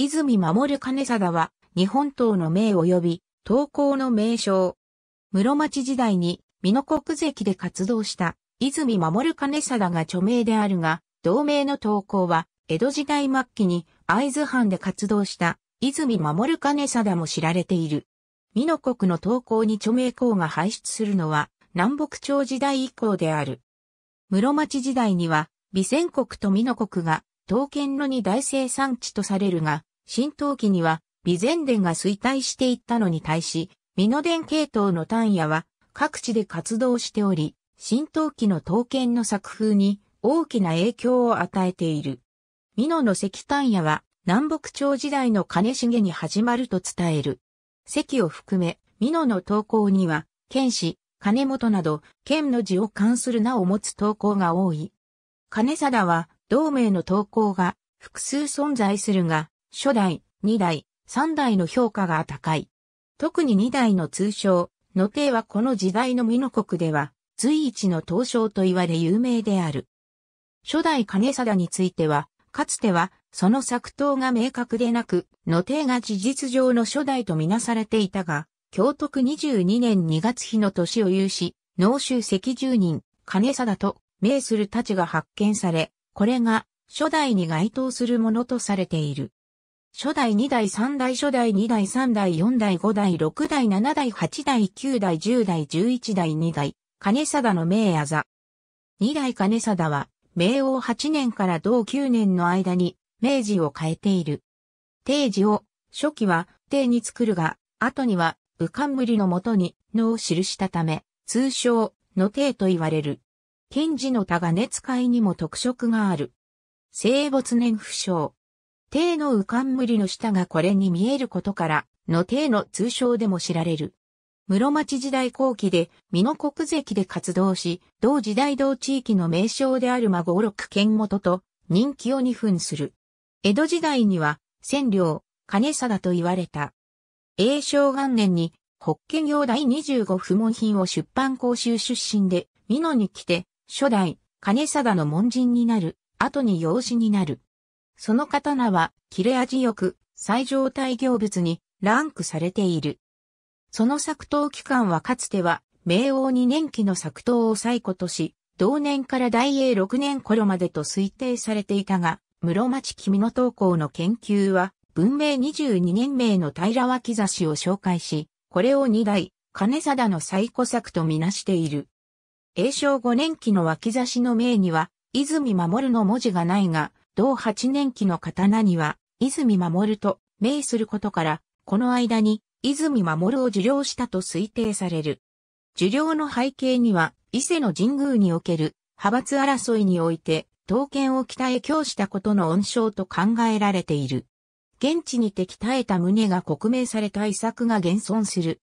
泉守兼貞は、日本刀の名及び、刀工の名称。室町時代に、美濃国籍で活動した、泉守兼貞が著名であるが、同名の刀工は、江戸時代末期に、会津藩で活動した、泉守兼貞も知られている。美濃国の刀工に著名校が輩出するのは、南北朝時代以降である。室町時代には、備前国と美濃国が、刀剣のに大生産地とされるが、新陶器には、備前殿が衰退していったのに対し、美濃殿系統の単野は各地で活動しており、新陶器の刀剣の作風に大きな影響を与えている。美濃の石丹野は南北朝時代の金重に始まると伝える。石を含め、美濃の投稿には、剣士、金本など、剣の字を冠する名を持つ投稿が多い。金貞は、同盟の投稿が複数存在するが、初代、二代、三代の評価が高い。特に二代の通称、の帝はこの時代の美濃国では、随一の東将と言われ有名である。初代金貞については、かつては、その作刀が明確でなく、の帝が事実上の初代とみなされていたが、京徳22年2月日の年を有し、農州赤十人、金貞と名するたちが発見され、これが初代に該当するものとされている。初代2代3代初代2代3代4代5代6代7代8代9代10代11代2代、金貞の名矢座。2代金貞は、明王8年から同9年の間に、明治を変えている。定時を、初期は、定に作るが、後には、浮かんぶりのもとに、のを記したため、通称、の定と言われる。賢治の多が根使いにも特色がある。生没年不詳。帝の浮冠の下がこれに見えることから、の帝の通称でも知られる。室町時代後期で、美濃国籍で活動し、同時代同地域の名称である孫六県元と、人気を二分する。江戸時代には、千両、金貞と言われた。永正元年に、北家業第25不問品を出版講習出身で、美濃に来て、初代、金貞の門人になる、後に養子になる。その刀は、切れ味よく、最上体行物にランクされている。その作刀期間はかつては、明王2年期の作刀を最古とし、同年から大英6年頃までと推定されていたが、室町君の刀工の研究は、文明22年名の平脇差しを紹介し、これを二代、金貞の最古作とみなしている。永正五年期の脇差しの名には、泉守の文字がないが、同8年期の刀には、泉守と名することから、この間に泉守を受領したと推定される。受領の背景には、伊勢の神宮における派閥争いにおいて、刀剣を北へ供したことの恩賞と考えられている。現地にて鍛えた胸が刻明された遺作が現存する。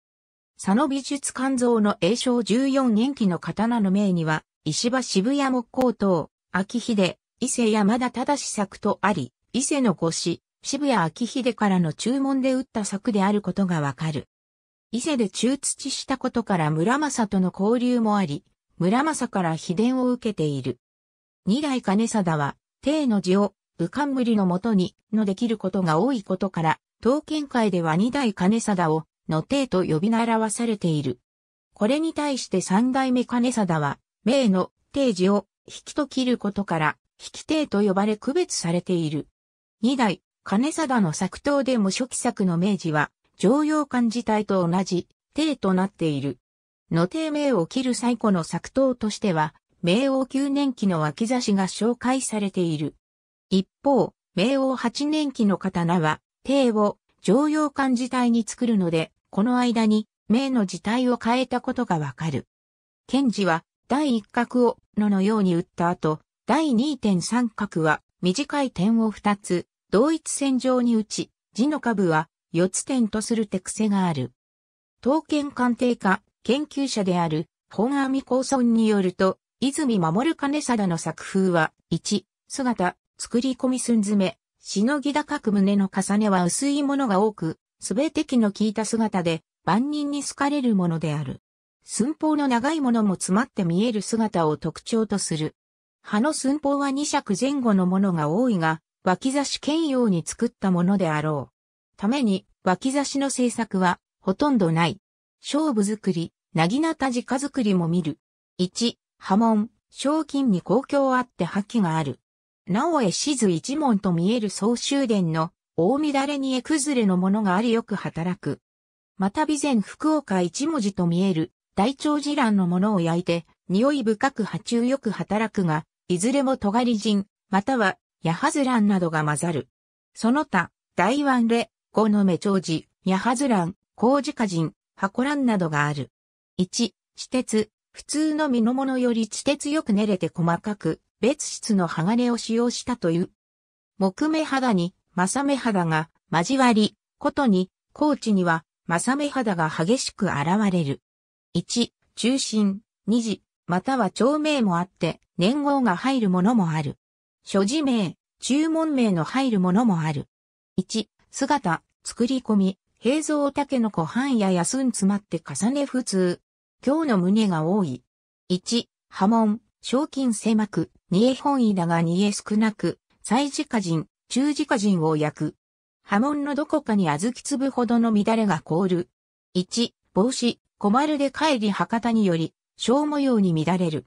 佐野美術館像の栄正14年期の刀の名には、石場渋谷木工等、秋秀、伊勢山田忠作とあり、伊勢の御師、渋谷秋秀からの注文で打った作であることがわかる。伊勢で中土したことから村政との交流もあり、村政から秘伝を受けている。二代金貞は、帝の字を、武冠のもとに、のできることが多いことから、刀剣界では二代金貞を、の帝と呼び習わされている。これに対して三代目金貞は、名の、帝字を、引きと切ることから、引手と呼ばれ区別されている。二代、金貞の作刀でも初期作の明治は、常用漢字体と同じ、手となっている。の帝名を切る最古の作刀としては、明王九年期の脇差しが紹介されている。一方、明王八年期の刀は、手を常用漢字体に作るので、この間に、名の字体を変えたことがわかる。賢治は、第一角を、ののように打った後、第2.3角は短い点を2つ、同一線上に打ち、字の下部は4つ点とする手癖がある。刀剣鑑定家、研究者である本阿弥光村によると、泉守兼貞の作風は、1、姿、作り込み寸詰め、しのぎ高く胸の重ねは薄いものが多く、すべて気の効いた姿で、万人に好かれるものである。寸法の長いものも詰まって見える姿を特徴とする。葉の寸法は二尺前後のものが多いが、脇差し兼用に作ったものであろう。ために、脇差しの制作は、ほとんどない。勝負作り、なぎなたじか作りも見る。1、波紋、賞金に公共あって覇気がある。なおえしず一門と見える総集殿の、大乱れにえ崩れのものがありよく働く。また備前福岡一文字と見える、大長寺蘭のものを焼いて、匂い深く波中よく働くが、いずれも尖り人、または、ヤハズランなどが混ざる。その他、大湾レ、五の目長寺、ヤハズラン、工事家人、箱んなどがある。一、地鉄、普通の身の物より地鉄よく練れて細かく、別質の鋼を使用したという。木目肌に、正目肌が交わり、ことに、高地には、正目肌が激しく現れる。一、中心、二時、または町名もあって、年号が入るものもある。所持名、注文名の入るものもある。1、姿、作り込み、平蔵竹の子囲や安ん詰まって重ね普通。今日の胸が多い。1、波紋、賞金狭く、二え本位だが煮え少なく、祭自家人、中自家人を焼く。波紋のどこかに小豆粒ほどの乱れが凍る。1、帽子、小丸で帰り博多により、小模様に乱れる。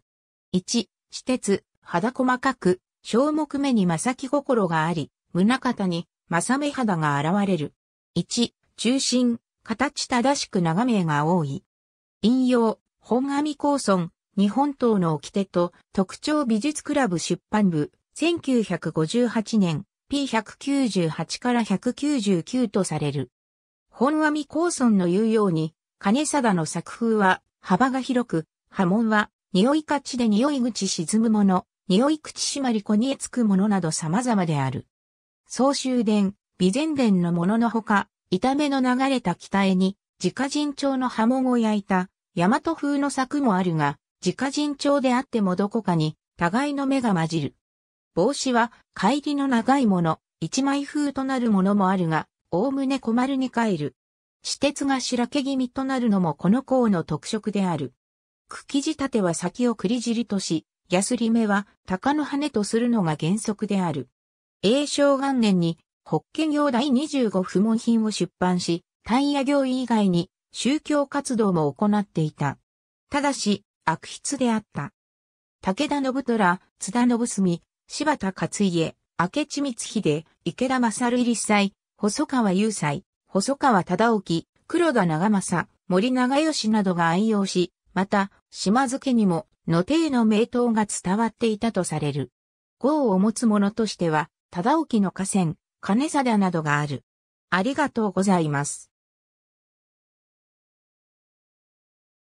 一、私鉄、肌細かく、小木目に正木心があり、胸肩に正目肌が現れる。一、中心、形正しく長めが多い。引用、本阿弥光村、日本刀の掟と特徴美術クラブ出版部、1958年、P198 から199とされる。本阿弥光村の言うように、金貞の作風は幅が広く、波紋は、匂い勝ちで匂い口沈むもの、匂い口締まりこにえつくものなど様々である。総集伝、備前伝のもののほか、炒めの流れた北へに、自家人調の波紋を焼いた、大和風の柵もあるが、自家人調であってもどこかに、互いの目が混じる。帽子は、帰りの長いもの、一枚風となるものもあるが、おおむね小丸に帰る。私鉄が白毛気味となるのもこの項の特色である。茎仕立ては先を栗尻とし、ヤスリ目は鷹の羽とするのが原則である。栄正元年に、北家業第25不問品を出版し、タイヤ業以外に宗教活動も行っていた。ただし、悪筆であった。武田信虎、津田信澄、柴田勝家、明智光秀、池田勝立祭、細川雄斎、細川忠興、黒田長政、森長吉などが愛用し、また、島津家にも野帝の名刀が伝わっていたとされる。号を持つ者としては、忠興の河川、金貞などがある。ありがとうございます。